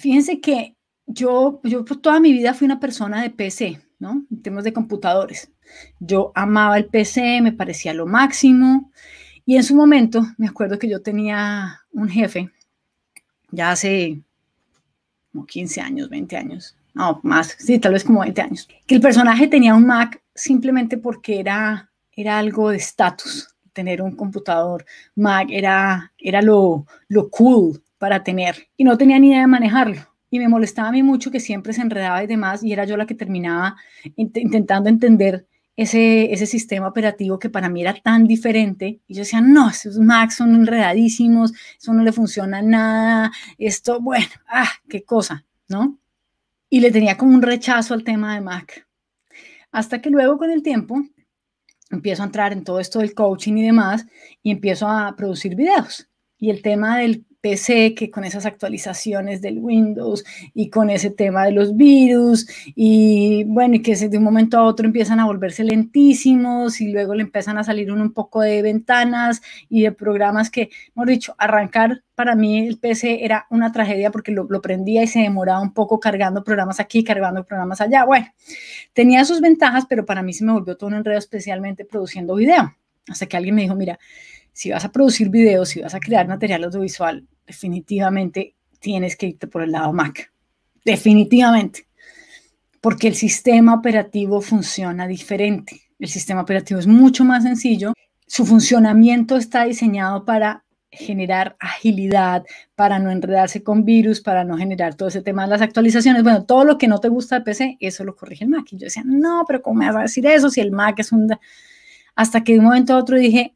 Fíjense que yo, yo pues, toda mi vida fui una persona de PC, ¿no? En temas de computadores. Yo amaba el PC, me parecía lo máximo. Y en su momento, me acuerdo que yo tenía un jefe, ya hace como 15 años, 20 años, no, más, sí, tal vez como 20 años, que el personaje tenía un Mac simplemente porque era, era algo de estatus. Tener un computador Mac era, era lo, lo cool, para tener y no tenía ni idea de manejarlo. Y me molestaba a mí mucho que siempre se enredaba y demás y era yo la que terminaba intentando entender ese, ese sistema operativo que para mí era tan diferente. Y yo decía, no, esos Macs son enredadísimos, eso no le funciona nada, esto, bueno, ah, qué cosa, ¿no? Y le tenía como un rechazo al tema de Mac. Hasta que luego con el tiempo empiezo a entrar en todo esto del coaching y demás y empiezo a producir videos. Y el tema del PC, que con esas actualizaciones del Windows y con ese tema de los virus, y bueno, y que de un momento a otro empiezan a volverse lentísimos y luego le empiezan a salir un, poco de ventanas y de programas que, hemos dicho, arrancar para mí el PC era una tragedia porque lo, lo, prendía y se demoraba un poco cargando programas aquí, cargando programas allá. Bueno, tenía sus ventajas, pero para mí se me volvió todo un enredo, especialmente produciendo video. Hasta que alguien me dijo, mira, si vas a producir videos, si vas a crear material audiovisual, definitivamente tienes que irte por el lado Mac. Definitivamente. Porque el sistema operativo funciona diferente. El sistema operativo es mucho más sencillo. Su funcionamiento está diseñado para generar agilidad, para no enredarse con virus, para no generar todo ese tema de las actualizaciones. Bueno, todo lo que no te gusta del PC, eso lo corrige el Mac. Y yo decía, no, pero ¿cómo me vas a decir eso si el Mac es un... Hasta que de un momento a otro dije,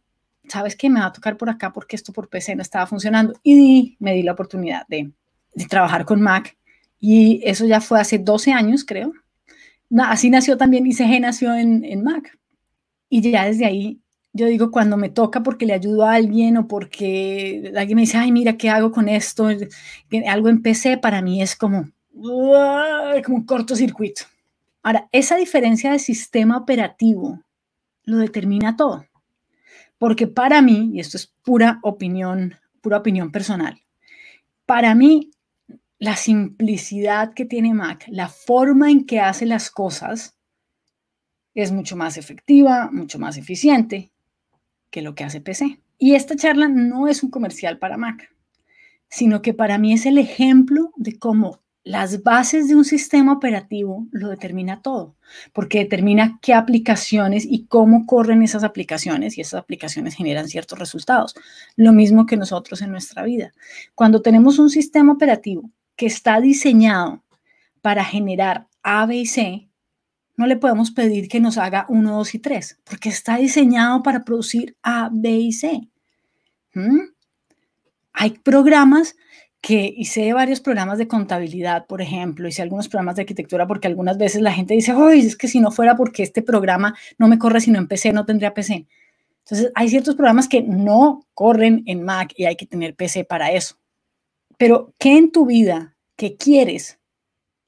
sabes que me va a tocar por acá porque esto por PC no estaba funcionando y me di la oportunidad de, trabajar con Mac y eso ya fue hace 12 años, creo. Así nació también ICG, nació en, en Mac. Y ya desde ahí, yo digo, cuando me toca porque le ayudo a alguien o porque alguien me dice, ay, mira, ¿qué hago con esto? Algo en PC para mí es como, como un cortocircuito. Ahora, esa diferencia de sistema operativo lo determina todo. Porque para mí, y esto es pura opinión, pura opinión personal, para mí la simplicidad que tiene Mac, la forma en que hace las cosas, es mucho más efectiva, mucho más eficiente que lo que hace PC. Y esta charla no es un comercial para Mac, sino que para mí es el ejemplo de cómo las bases de un sistema operativo lo determina todo, porque determina qué aplicaciones y cómo corren esas aplicaciones y esas aplicaciones generan ciertos resultados. Lo mismo que nosotros en nuestra vida. Cuando tenemos un sistema operativo que está diseñado para generar A, B y C, no le podemos pedir que nos haga 1, 2 y 3, porque está diseñado para producir A, B y C. ¿Mm? Hay programas que hice varios programas de contabilidad, por ejemplo, hice algunos programas de arquitectura porque algunas veces la gente dice, "Uy, es que si no fuera porque este programa no me corre, sino en PC, no tendría PC." Entonces, hay ciertos programas que no corren en Mac y hay que tener PC para eso. Pero, ¿qué en tu vida que quieres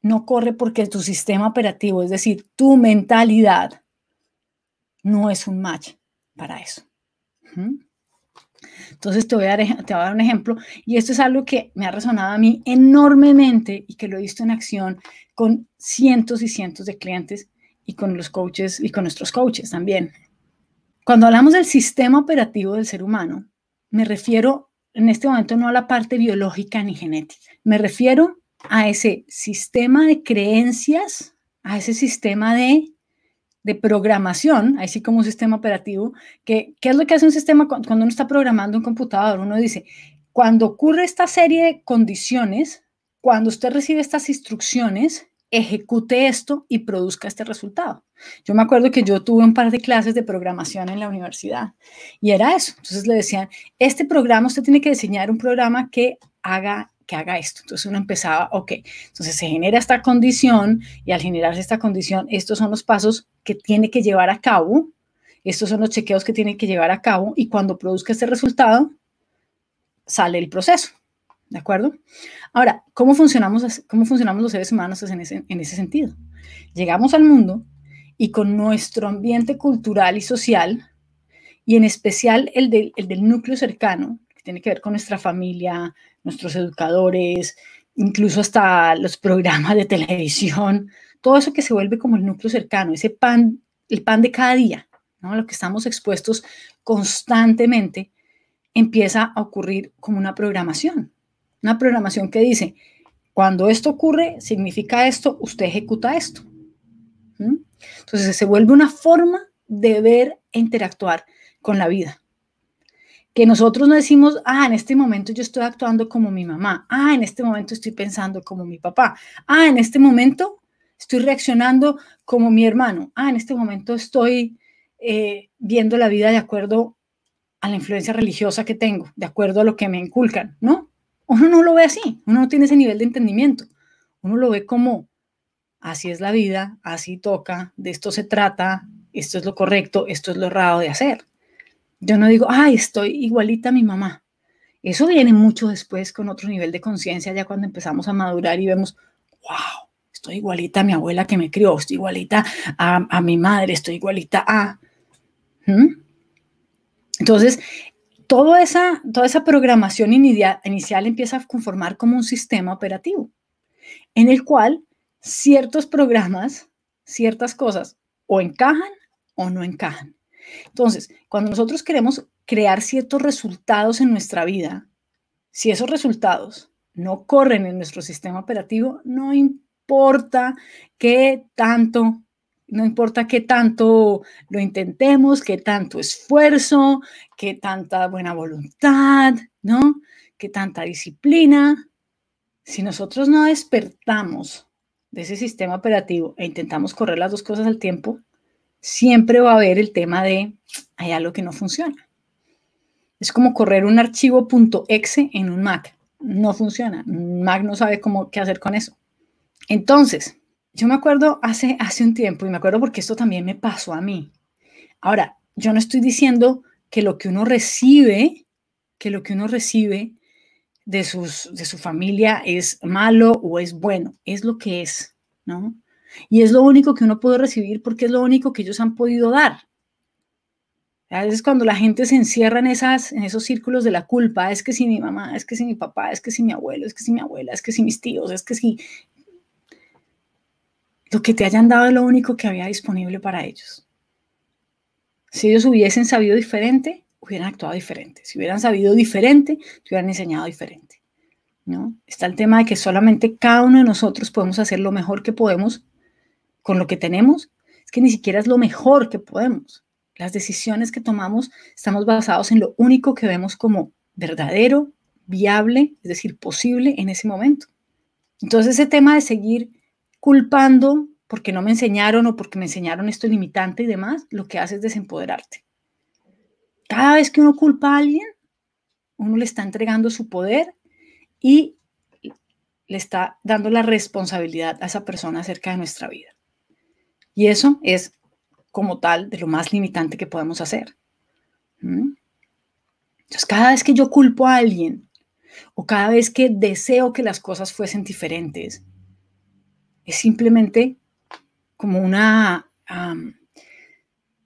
no corre porque tu sistema operativo, es decir, tu mentalidad, no es un match para eso? Entonces te voy, a dar, un ejemplo y esto es algo que me ha resonado a mí enormemente y que lo he visto en acción con cientos y cientos de clientes y con los coaches y con nuestros coaches también. Cuando hablamos del sistema operativo del ser humano, me refiero en este momento no a la parte biológica ni genética, me refiero a ese sistema de creencias, a ese sistema de de programación, así como un sistema operativo, que ¿qué es lo que hace un sistema cuando uno está programando un computador? Uno dice, cuando ocurre esta serie de condiciones, cuando usted recibe estas instrucciones, ejecute esto y produzca este resultado. Yo me acuerdo que yo tuve un par de clases de programación en la universidad y era eso. Entonces le decían, este programa, usted tiene que diseñar un programa que haga que haga esto. Entonces uno empezaba, ok, entonces se genera esta condición y al generarse esta condición, estos son los pasos que tiene que llevar a cabo, estos son los chequeos que tiene que llevar a cabo y cuando produzca este resultado, sale el proceso. ¿De acuerdo? Ahora, ¿cómo funcionamos, cómo funcionamos los seres humanos en ese, sentido? Llegamos al mundo y con nuestro ambiente cultural y social, y en especial el, el del núcleo cercano, que tiene que ver con nuestra familia, nuestros educadores, incluso hasta los programas de televisión, todo eso que se vuelve como el núcleo cercano, ese pan, el pan de cada día, ¿no? lo que estamos expuestos constantemente, empieza a ocurrir como una programación, una programación que dice, cuando esto ocurre, significa esto, usted ejecuta esto. Entonces se vuelve una forma de ver e interactuar con la vida que nosotros no decimos, ah, en este momento yo estoy actuando como mi mamá, ah, en este momento estoy pensando como mi papá, ah, en este momento estoy reaccionando como mi hermano, ah, en este momento estoy eh, viendo la vida de acuerdo a la influencia religiosa que tengo, de acuerdo a lo que me inculcan, ¿no? Uno no lo ve así, uno no tiene ese nivel de entendimiento, uno lo ve como, así es la vida, así toca, de esto se trata, esto es lo correcto, esto es lo errado de hacer. Yo no digo, ay, estoy igualita a mi mamá. Eso viene mucho después con otro nivel de conciencia, ya cuando empezamos a madurar y vemos, wow, estoy igualita a mi abuela que me crió, estoy igualita a, mi madre, estoy igualita a... ¿Mm? Entonces, toda esa, toda esa programación inicial empieza a conformar como un sistema operativo, en el cual ciertos programas, ciertas cosas, o encajan o no encajan. Entonces, cuando nosotros queremos crear ciertos resultados en nuestra vida, si esos resultados no corren en nuestro sistema operativo, no importa qué tanto, no importa qué tanto lo intentemos, qué tanto esfuerzo, qué tanta buena voluntad, ¿no? Qué tanta disciplina. Si nosotros no despertamos de ese sistema operativo e intentamos correr las dos cosas al tiempo, siempre va a haber el tema de hay algo que no funciona. Es como correr un archivo .exe en un Mac. No funciona. Mac no sabe cómo qué hacer con eso. Entonces, yo me acuerdo hace, hace un tiempo, y me acuerdo porque esto también me pasó a mí. Ahora, yo no estoy diciendo que lo que uno recibe, que lo que uno recibe de, sus, de su familia es malo o es bueno, es lo que es, ¿no? Y es lo único que uno puede recibir porque es lo único que ellos han podido dar. A veces cuando la gente se encierra en, esas, en esos círculos de la culpa, es que si mi mamá, es que si mi papá, es que si mi abuelo, es que si mi abuela, es que si mis tíos, es que si... Lo que te hayan dado es lo único que había disponible para ellos. Si ellos hubiesen sabido diferente, hubieran actuado diferente. Si hubieran sabido diferente, te hubieran enseñado diferente. ¿no? Está el tema de que solamente cada uno de nosotros podemos hacer lo mejor que podemos con lo que tenemos, es que ni siquiera es lo mejor que podemos. Las decisiones que tomamos estamos basados en lo único que vemos como verdadero, viable, es decir, posible en ese momento. Entonces ese tema de seguir culpando porque no me enseñaron o porque me enseñaron esto limitante y demás, lo que hace es desempoderarte. Cada vez que uno culpa a alguien, uno le está entregando su poder y le está dando la responsabilidad a esa persona acerca de nuestra vida. Y eso es como tal de lo más limitante que podemos hacer. ¿Mm? Entonces, cada vez que yo culpo a alguien o cada vez que deseo que las cosas fuesen diferentes, es simplemente como una,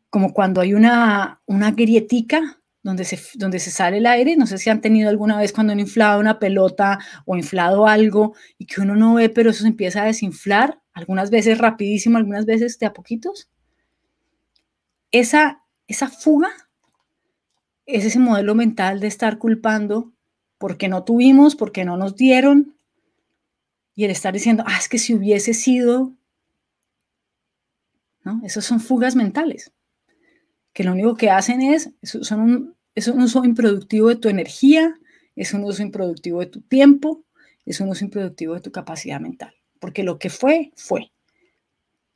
como cuando hay una, una grietica donde donde se sale el aire. No sé si han tenido alguna vez cuando han inflado una pelota o inflado algo y que uno no ve, pero eso se empieza a desinflar algunas veces rapidísimo, algunas veces de a poquitos. Esa, esa fuga es ese modelo mental de estar culpando porque no tuvimos, porque no nos dieron, y el estar diciendo, ah, es que si hubiese sido, ¿no? Esas son fugas mentales, que lo único que hacen es, son es un uso improductivo de tu energía, es un uso improductivo de tu tiempo, es un uso improductivo de tu capacidad mental porque lo que fue, fue.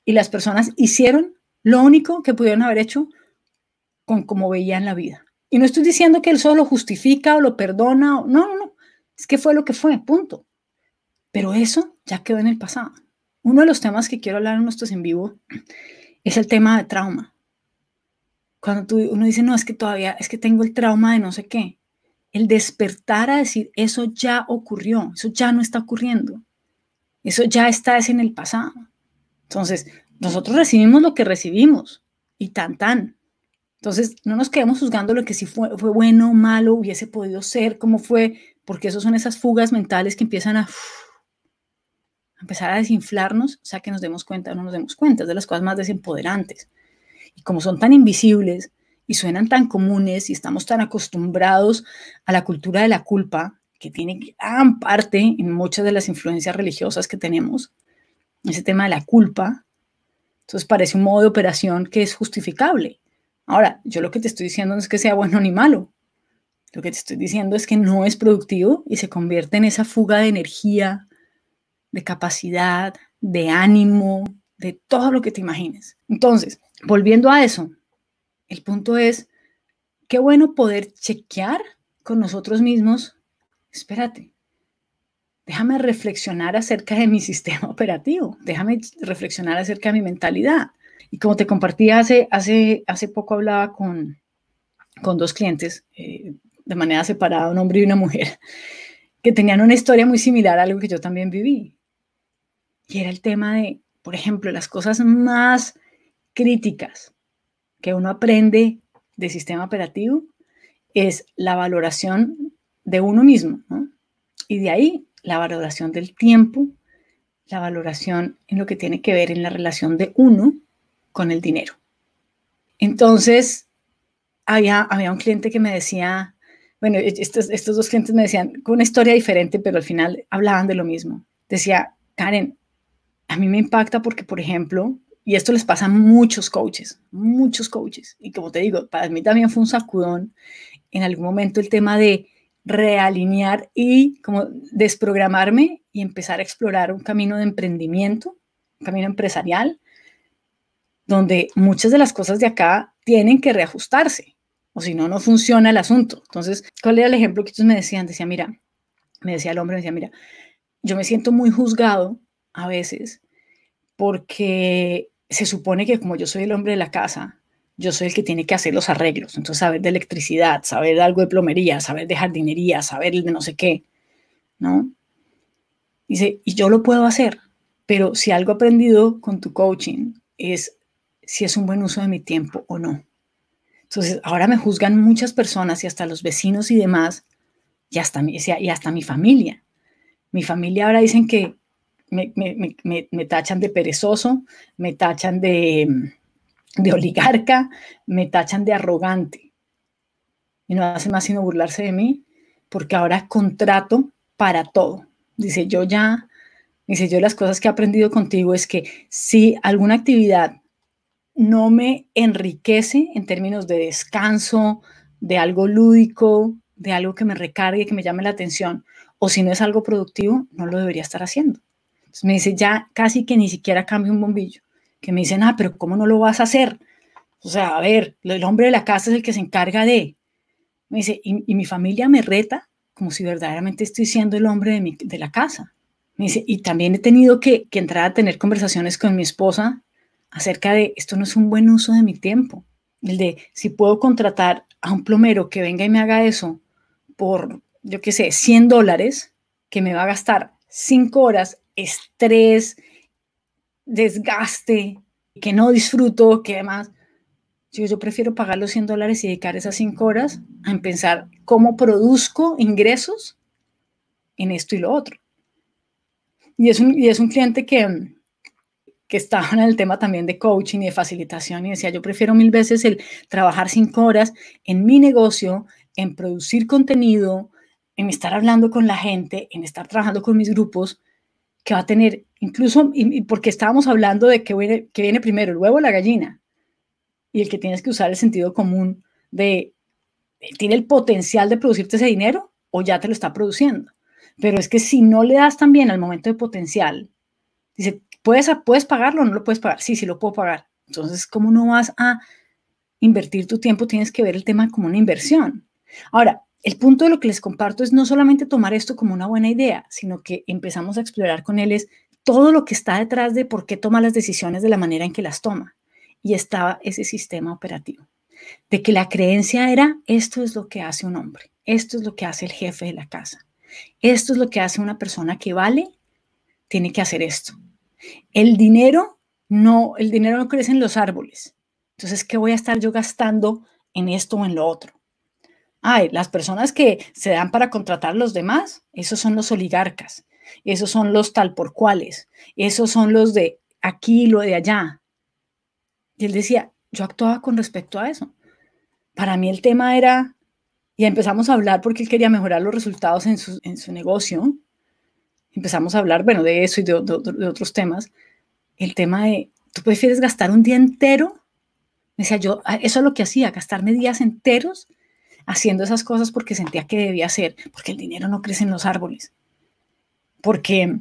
Y las personas hicieron lo único que pudieron haber hecho con cómo veían la vida. Y no estoy diciendo que él solo lo justifica o lo perdona, no, no, no, es que fue lo que fue, punto. Pero eso ya quedó en el pasado. Uno de los temas que quiero hablar en nuestros en vivo es el tema de trauma. Cuando tú, uno dice, no, es que todavía, es que tengo el trauma de no sé qué. El despertar a decir, eso ya ocurrió, eso ya no está ocurriendo. Eso ya está es en el pasado. Entonces, nosotros recibimos lo que recibimos y tan tan. Entonces, no nos quedemos juzgando lo que si fue, bueno o malo, hubiese podido ser, cómo fue, porque esos son esas fugas mentales que empiezan a, empezar a desinflarnos, o sea que nos demos cuenta o no nos demos cuenta, es de las cosas más desempoderantes. Y como son tan invisibles y suenan tan comunes y estamos tan acostumbrados a la cultura de la culpa, que tiene gran parte en muchas de las influencias religiosas que tenemos, ese tema de la culpa. Entonces parece un modo de operación que es justificable. Ahora, yo lo que te estoy diciendo no es que sea bueno ni malo. Lo que te estoy diciendo es que no es productivo y se convierte en esa fuga de energía, de capacidad, de ánimo, de todo lo que te imagines. Entonces, volviendo a eso, el punto es, qué bueno poder chequear con nosotros mismos espérate, déjame reflexionar acerca de mi sistema operativo, déjame reflexionar acerca de mi mentalidad. Y como te compartí hace, hace, hace poco, hablaba con, dos clientes eh, de manera separada, un hombre y una mujer, que tenían una historia muy similar a algo que yo también viví. Y era el tema de, por ejemplo, las cosas más críticas que uno aprende de sistema operativo es la valoración de uno mismo. Y de ahí la valoración del tiempo, la valoración en lo que tiene que ver en la relación de uno con el dinero. Entonces, había, había un cliente que me decía, bueno, e-, estos, estos dos clientes me decían con una historia diferente, pero al final hablaban de lo mismo. Decía, Karen, a mí me impacta porque, por ejemplo, y esto les pasa a muchos coaches, muchos coaches, y como te digo, para mí también fue un sacudón en algún momento el tema de realinear y como desprogramarme y empezar a explorar un camino de emprendimiento, un camino empresarial, donde muchas de las cosas de acá tienen que reajustarse, o si no, no funciona el asunto. Entonces, ¿cuál era el ejemplo que ellos me decían? Decía, mira, me decía el hombre, me decía, mira, yo me siento muy juzgado a veces porque se supone que como yo soy el hombre de la casa, yo soy el que tiene que hacer los arreglos. Entonces, saber de electricidad, saber algo de plomería, saber de jardinería, saber de no sé qué, ¿no? Dice, y yo lo puedo hacer, pero si algo aprendido con tu coaching es si es un buen uso de mi tiempo o no. Entonces, ahora me juzgan muchas personas y hasta los vecinos y demás, y hasta mi, y hasta mi familia. Mi familia ahora dicen que me, tachan de perezoso, me tachan de de oligarca, me tachan de arrogante. Y no hace más sino burlarse de mí, porque ahora contrato para todo. Dice, yo ya, dice, yo las cosas que he aprendido contigo es que si alguna actividad no me enriquece en términos de descanso, de algo lúdico, de algo que me recargue, que me llame la atención, o si no es algo productivo, no lo debería estar haciendo. Entonces me dice, ya casi que ni siquiera cambio un bombillo que me dicen, ah, pero ¿cómo no lo vas a hacer? O sea, a ver, el hombre de la casa es el que se encarga de. Me dice, y, mi familia me reta como si verdaderamente estoy siendo el hombre de, la casa. Me dice, y también he tenido que, que entrar a tener conversaciones con mi esposa acerca de esto no es un buen uso de mi tiempo. El de si puedo contratar a un plomero que venga y me haga eso por, yo qué sé, 100 dólares, que me va a gastar 5 horas, estrés, desgaste, que no disfruto, que además yo, yo prefiero pagar los 100 dólares y dedicar esas 5 horas a pensar cómo produzco ingresos en esto y lo otro. Y es un, cliente que, que estaba en el tema también de coaching y de facilitación y decía, yo prefiero mil veces el trabajar 5 horas en mi negocio, en producir contenido, en estar hablando con la gente, en estar trabajando con mis grupos, que va a tener, incluso porque estábamos hablando de que viene, primero, el huevo o la gallina, y el que tienes que usar el sentido común de, eh, ¿tiene el potencial de producirte ese dinero o ya te lo está produciendo? Pero es que si no le das también al momento de potencial, dice, ¿puedes, ¿puedes pagarlo o no lo puedes pagar? Sí, sí lo puedo pagar. Entonces, ¿cómo no vas a invertir tu tiempo? Tienes que ver el tema como una inversión. Ahora, el punto de lo que les comparto es no solamente tomar esto como una buena idea, sino que empezamos a explorar con él es todo lo que está detrás de por qué toma las decisiones de la manera en que las toma. Y estaba ese sistema operativo, de que la creencia era, esto es lo que hace un hombre, esto es lo que hace el jefe de la casa, esto es lo que hace una persona que vale, tiene que hacer esto. El dinero no, el dinero no crece en los árboles. Entonces, ¿qué voy a estar yo gastando en esto o en lo otro? Ay, las personas que se dan para contratar a los demás, esos son los oligarcas, esos son los tal por cuales, esos son los de aquí y lo de allá. Y él decía, yo actuaba con respecto a eso. Para mí el tema era, y empezamos a hablar porque él quería mejorar los resultados en su, negocio, empezamos a hablar, bueno, de eso y de, otros temas, el tema de, ¿tú prefieres gastar un día entero? Me decía yo, ah, eso es lo que hacía, gastarme días enteros haciendo esas cosas porque sentía que debía hacer, porque el dinero no crece en los árboles, porque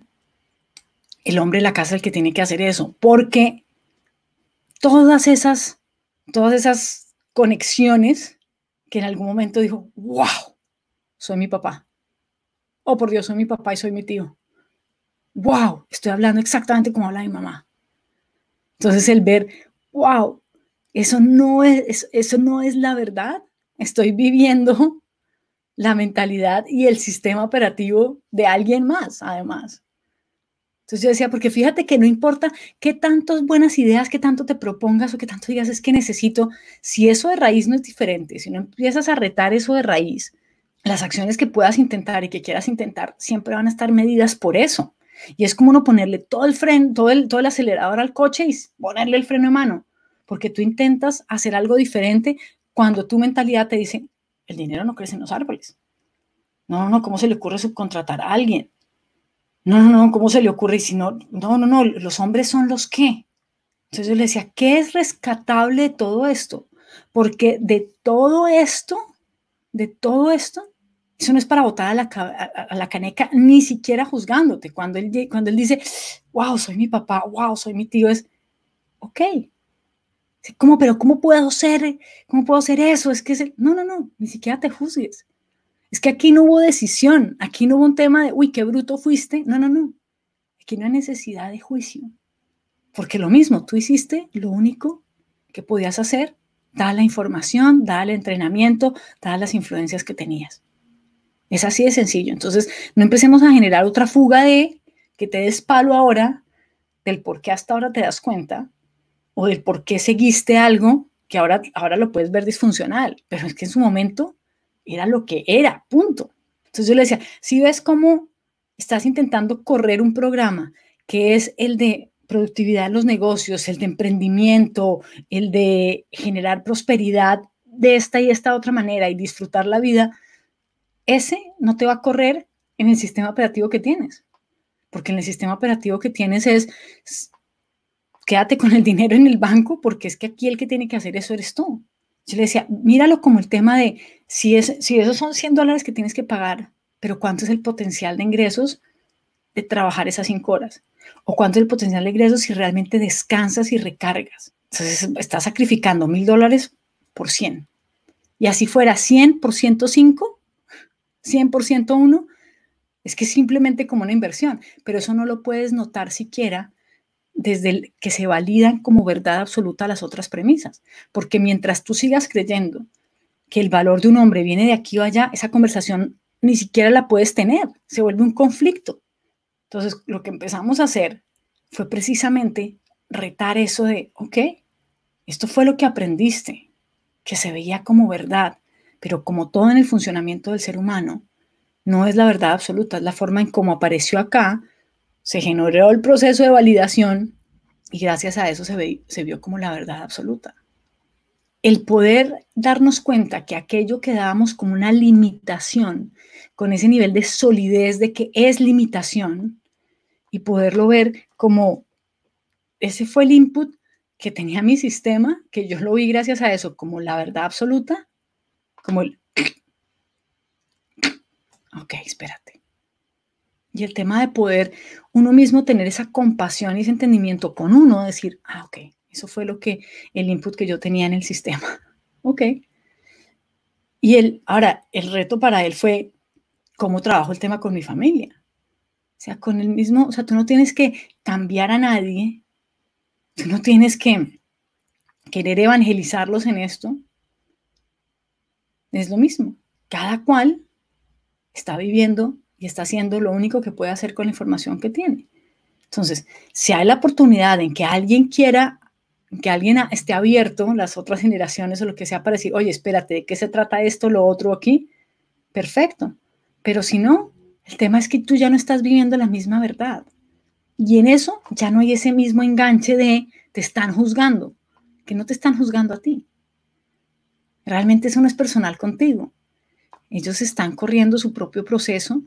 el hombre de la casa es el que tiene que hacer eso, porque todas esas, todas esas conexiones que en algún momento dijo, wow, soy mi papá, oh por Dios, soy mi papá y soy mi tío, wow, estoy hablando exactamente como habla mi mamá. Entonces el ver, wow, eso no es, eso no es la verdad, estoy viviendo la mentalidad y el sistema operativo de alguien más, además. Entonces yo decía, porque fíjate que no importa qué tantas buenas ideas, qué tanto te propongas o qué tanto digas es que necesito, si eso de raíz no es diferente, si no empiezas a retar eso de raíz, las acciones que puedas intentar y que quieras intentar siempre van a estar medidas por eso. Y es como no ponerle todo el freno, todo el, todo el acelerador al coche y ponerle el freno de mano, porque tú intentas hacer algo diferente, cuando tu mentalidad te dice, el dinero no crece en los árboles. No, no, no, ¿cómo se le ocurre subcontratar a alguien? No, no, no, ¿cómo se le ocurre? Y si no, no, no, no, los hombres son los que. Entonces yo le decía, ¿qué es rescatable de todo esto? Porque de todo esto, de todo esto, eso no es para botar a la, caneca, ni siquiera juzgándote. Cuando él, cuando él dice, wow, soy mi papá, wow, soy mi tío, es, ok, ¿Cómo, pero cómo puedo ser, cómo puedo hacer eso? Es que, no, no, no, ni siquiera te juzgues. Es que aquí no hubo decisión, aquí no hubo un tema de, uy, qué bruto fuiste. No, no, no. Aquí no hay necesidad de juicio. Porque lo mismo, tú hiciste lo único que podías hacer, da la información, da el entrenamiento, da las influencias que tenías. Es así de sencillo. Entonces, no empecemos a generar otra fuga de que te des palo ahora del por qué hasta ahora te das cuenta o del por qué seguiste algo que ahora, ahora lo puedes ver disfuncional, pero es que en su momento era lo que era, punto. Entonces yo le decía, si ves cómo estás intentando correr un programa que es el de productividad en los negocios, el de emprendimiento, el de generar prosperidad de esta y esta otra manera y disfrutar la vida, ese no te va a correr en el sistema operativo que tienes. Porque en el sistema operativo que tienes es quédate con el dinero en el banco porque es que aquí el que tiene que hacer eso eres tú. Yo le decía, míralo como el tema de si, si esos son 100 dólares que tienes que pagar, pero cuánto es el potencial de ingresos de trabajar esas 5 horas. O cuánto es el potencial de ingresos si realmente descansas y recargas. Entonces estás sacrificando 1.000 dólares por 100. Y así fuera 100 por 100 por es que simplemente como una inversión, pero eso no lo puedes notar siquiera desde el que se validan como verdad absoluta las otras premisas, porque mientras tú sigas creyendo que el valor de un hombre viene de aquí o allá, esa conversación ni siquiera la puedes tener, se vuelve un conflicto. Entonces, lo que empezamos a hacer fue precisamente retar eso de, ok, esto fue lo que aprendiste, que se veía como verdad, pero como todo en el funcionamiento del ser humano, no es la verdad absoluta, es la forma en cómo apareció acá, se generó el proceso de validación y gracias a eso se, se vio como la verdad absoluta. El poder darnos cuenta que aquello que dábamos como una limitación, con ese nivel de solidez de que es limitación, y poderlo ver como ese fue el input que tenía mi sistema, que yo lo vi gracias a eso como la verdad absoluta, como el... Ok, espérate. Y el tema de poder uno mismo tener esa compasión y ese entendimiento con uno, decir, ah, ok, eso fue lo que, el input que yo tenía en el sistema. Ok. Y el ahora, el reto para él fue cómo trabajo el tema con mi familia. O sea, con el mismo, o sea, tú no tienes que cambiar a nadie, tú no tienes que querer evangelizarlos en esto. Es lo mismo. Cada cual está viviendo y está haciendo lo único que puede hacer con la información que tiene. Entonces, si hay la oportunidad en que alguien quiera, que alguien esté abierto, las otras generaciones o lo que sea, para decir, oye, espérate, ¿de qué se trata esto, lo otro aquí? Perfecto. Pero si no, el tema es que tú ya no estás viviendo la misma verdad. Y en eso ya no hay ese mismo enganche de te están juzgando, que no te están juzgando a ti. Realmente eso no es personal contigo. Ellos están corriendo su propio proceso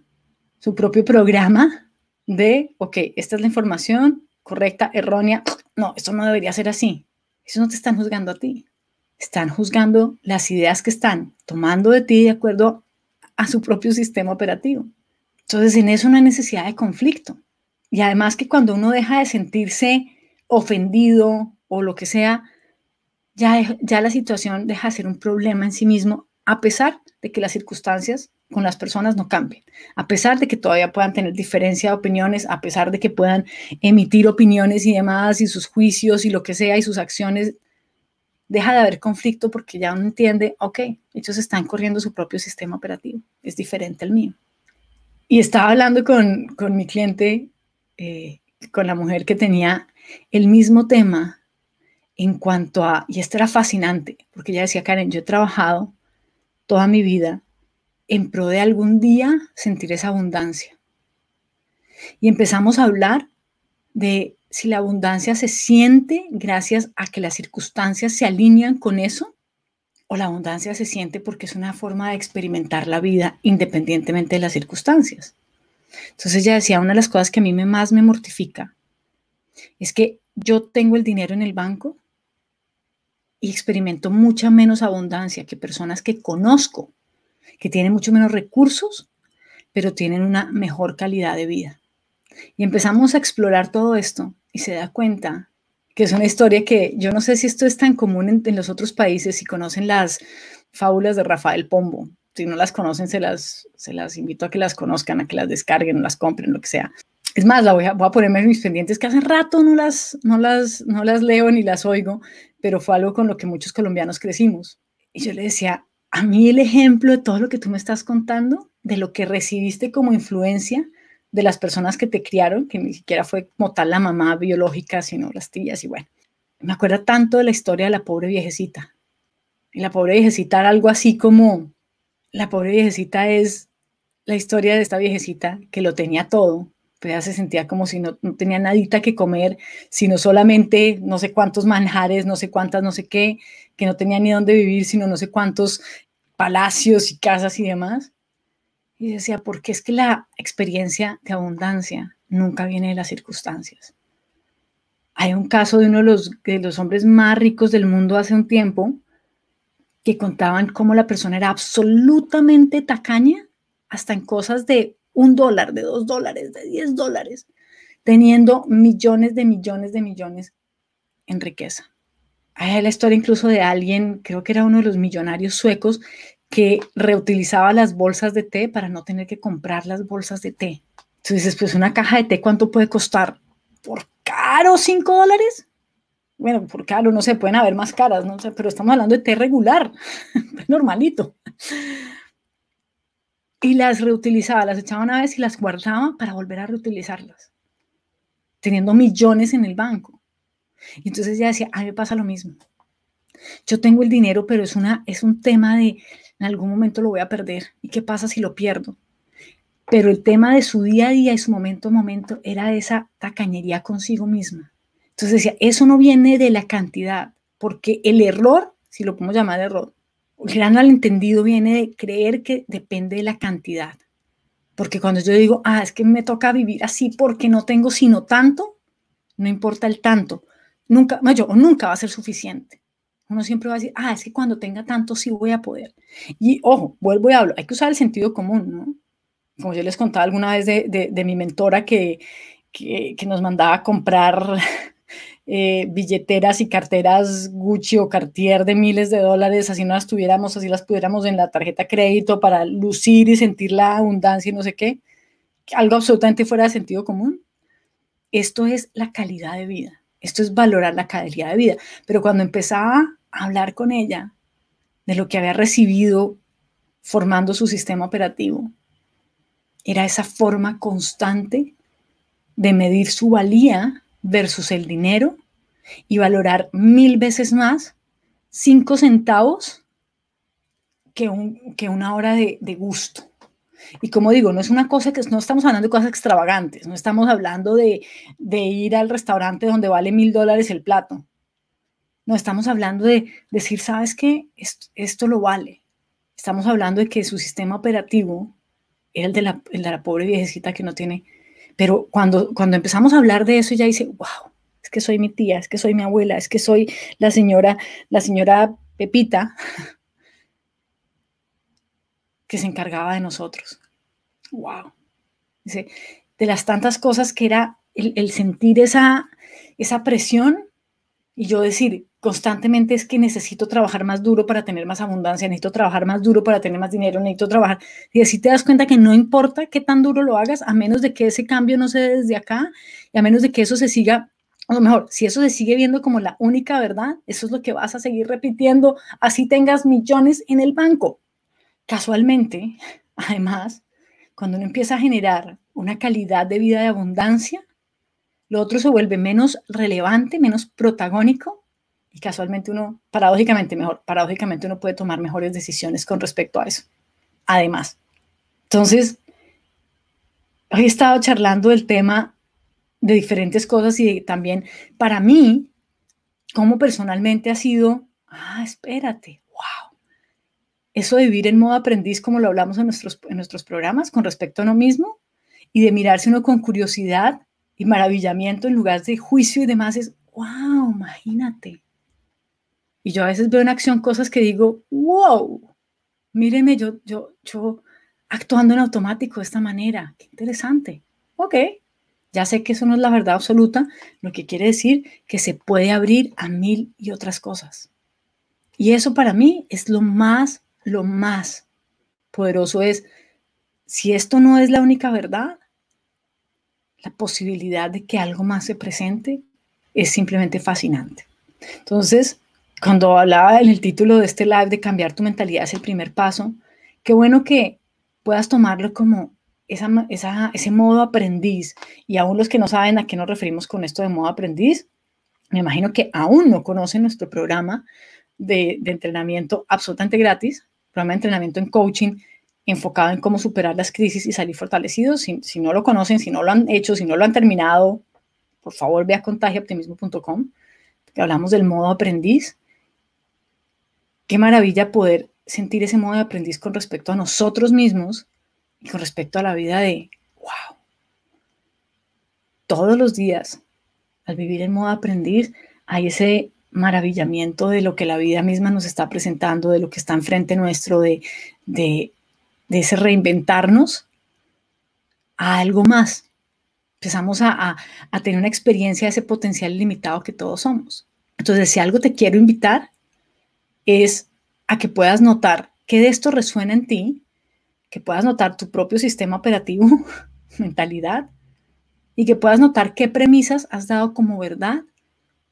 su propio programa de, ok, esta es la información correcta, errónea, no, esto no debería ser así. Eso no te están juzgando a ti. Están juzgando las ideas que están tomando de ti de acuerdo a su propio sistema operativo. Entonces, en eso no hay necesidad de conflicto. Y además que cuando uno deja de sentirse ofendido o lo que sea, ya, ya la situación deja de ser un problema en sí mismo, a pesar de que las circunstancias con las personas no cambien, a pesar de que todavía puedan tener diferencia de opiniones, a pesar de que puedan emitir opiniones y demás, y sus juicios y lo que sea, y sus acciones, deja de haber conflicto porque ya uno entiende, ok, ellos están corriendo su propio sistema operativo, es diferente al mío. Y estaba hablando con, mi cliente, eh, con la mujer que tenía el mismo tema en cuanto a, y esto era fascinante, porque ella decía, Karen, yo he trabajado toda mi vida en pro de algún día sentir esa abundancia. Y empezamos a hablar de si la abundancia se siente gracias a que las circunstancias se alinean con eso o la abundancia se siente porque es una forma de experimentar la vida independientemente de las circunstancias. Entonces ya decía, una de las cosas que a mí me, más me mortifica es que yo tengo el dinero en el banco y experimento mucha menos abundancia que personas que conozco que tienen mucho menos recursos, pero tienen una mejor calidad de vida. Y empezamos a explorar todo esto y se da cuenta que es una historia que yo no sé si esto es tan común en, los otros países, si conocen las fábulas de Rafael Pombo. Si no las conocen, se las, se las invito a que las conozcan, a que las descarguen, las compren, lo que sea. Es más, la voy a, voy a, ponerme en mis pendientes que hace rato no las, no, las, no las leo ni las oigo, pero fue algo con lo que muchos colombianos crecimos. Y yo le decía, a mí el ejemplo de todo lo que tú me estás contando, de lo que recibiste como influencia de las personas que te criaron, que ni siquiera fue como tal la mamá biológica, sino las tías y bueno. Me acuerda tanto de la historia de la pobre viejecita. Y la pobre viejecita era algo así como, la pobre viejecita es la historia de esta viejecita que lo tenía todo, pues ya se sentía como si no, no, tenía nadita que comer, sino solamente no sé cuántos manjares, no sé cuántas, no sé qué, que no tenía ni dónde vivir, sino no sé cuántos palacios y casas y demás. Y decía, porque es que la experiencia de abundancia nunca viene de las circunstancias. Hay un caso de uno de los, de los hombres más ricos del mundo hace un tiempo que contaban cómo la persona era absolutamente tacaña hasta en cosas de un dólar, de dos dólares, de diez dólares, teniendo millones de millones de millones en riqueza. Hay la historia incluso de alguien, creo que era uno de los millonarios suecos, que reutilizaba las bolsas de té para no tener que comprar las bolsas de té. Entonces dices, pues una caja de té, ¿cuánto puede costar? ¿Por caro cinco dólares? Bueno, por caro, no se pueden haber más caras, no pero estamos hablando de té regular, normalito. Y las reutilizaba, las echaba una vez y las guardaba para volver a reutilizarlas, teniendo millones en el banco. Y entonces ya decía, a mí me pasa lo mismo. Yo tengo el dinero, pero es, una, es un tema de, en algún momento lo voy a perder. ¿Y qué pasa si lo pierdo? Pero el tema de su día a día y su momento a momento era esa tacañería consigo misma. Entonces decía, eso no viene de la cantidad, porque el error, si lo podemos llamar error, el al entendido viene de creer que depende de la cantidad. Porque cuando yo digo, ah, es que me toca vivir así porque no tengo sino tanto, no importa el tanto, Nunca, no, yo, nunca va a ser suficiente. Uno siempre va a decir, ah, es que cuando tenga tanto sí voy a poder. Y ojo, vuelvo y hablo, hay que usar el sentido común, ¿no? Como yo les contaba alguna vez de, mi mentora que, nos mandaba a comprar eh, billeteras y carteras Gucci o Cartier de miles de dólares, así no las tuviéramos, así las pudiéramos en la tarjeta crédito para lucir y sentir la abundancia y no sé qué. Algo absolutamente fuera de sentido común. Esto es la calidad de vida esto es valorar la calidad de vida. Pero cuando empezaba a hablar con ella de lo que había recibido formando su sistema operativo, era esa forma constante de medir su valía versus el dinero y valorar mil veces más cinco centavos que, que una hora de gusto. Y como digo, no es una cosa que no estamos hablando de cosas extravagantes, no estamos hablando de, de ir al restaurante donde vale mil dólares el plato. No estamos hablando de decir, ¿sabes qué? Esto, lo vale. Estamos hablando de que su sistema operativo era el de la, la pobre viejecita que no tiene. Pero cuando, cuando empezamos a hablar de eso, ya dice, wow, es que soy mi tía, es que soy mi abuela, es que soy la señora, la señora Pepita, que se encargaba de nosotros. ¡Wow! Dice, de las tantas cosas que era el, sentir esa, esa presión y yo decir constantemente es que necesito trabajar más duro para tener más abundancia, necesito trabajar más duro para tener más dinero, necesito trabajar. Y así te das cuenta que no importa qué tan duro lo hagas, a menos de que ese cambio no se dé desde acá y a menos de que eso se siga, a lo mejor, si eso se sigue viendo como la única verdad, eso es lo que vas a seguir repitiendo, así tengas millones en el banco. Casualmente, además, cuando uno empieza a generar una calidad de vida de abundancia, lo otro se vuelve menos relevante, menos protagónico y casualmente uno, paradójicamente mejor, paradójicamente uno puede tomar mejores decisiones con respecto a eso. Además, entonces, he estado charlando del tema de diferentes cosas y también para mí, cómo personalmente ha sido, ah, espérate, eso de vivir en modo aprendiz, como lo hablamos en nuestros, nuestros programas, con respecto a uno mismo, y de mirarse uno con curiosidad y maravillamiento en lugar de juicio y demás, es, wow, imagínate. Y yo a veces veo en acción cosas que digo, wow, míreme, yo, yo, yo actuando en automático de esta manera, qué interesante. Ok, ya sé que eso no es la verdad absoluta, lo que quiere decir que se puede abrir a mil y otras cosas. Y eso para mí es lo más lo más poderoso es, si esto no es la única verdad, la posibilidad de que algo más se presente es simplemente fascinante. Entonces, cuando hablaba en el título de este live de cambiar tu mentalidad es el primer paso, qué bueno que puedas tomarlo como esa, ese modo aprendiz. Y aún los que no saben a qué nos referimos con esto de modo aprendiz, me imagino que aún no conocen nuestro programa de, de entrenamiento absolutamente gratis, programa de entrenamiento en coaching enfocado en cómo superar las crisis y salir fortalecidos. Si, no lo conocen, si no lo han hecho, si no lo han terminado, por favor ve a contagiooptimismo.com, que hablamos del modo aprendiz. Qué maravilla poder sentir ese modo de aprendiz con respecto a nosotros mismos y con respecto a la vida de, wow, todos los días al vivir en modo aprendiz hay ese maravillamiento de lo que la vida misma nos está presentando, de lo que está enfrente nuestro, de, ese reinventarnos a algo más. Empezamos a, tener una experiencia de ese potencial limitado que todos somos. Entonces, si algo te quiero invitar es a que puedas notar qué de esto resuena en ti, que puedas notar tu propio sistema operativo, mentalidad, y que puedas notar qué premisas has dado como verdad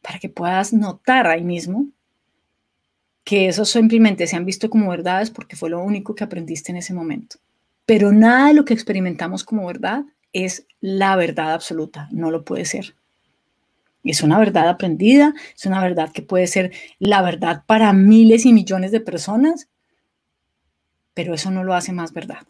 para que puedas notar ahí mismo que esos simplemente se han visto como verdades porque fue lo único que aprendiste en ese momento. Pero nada de lo que experimentamos como verdad es la verdad absoluta, no lo puede ser. Es una verdad aprendida, es una verdad que puede ser la verdad para miles y millones de personas, pero eso no lo hace más verdad.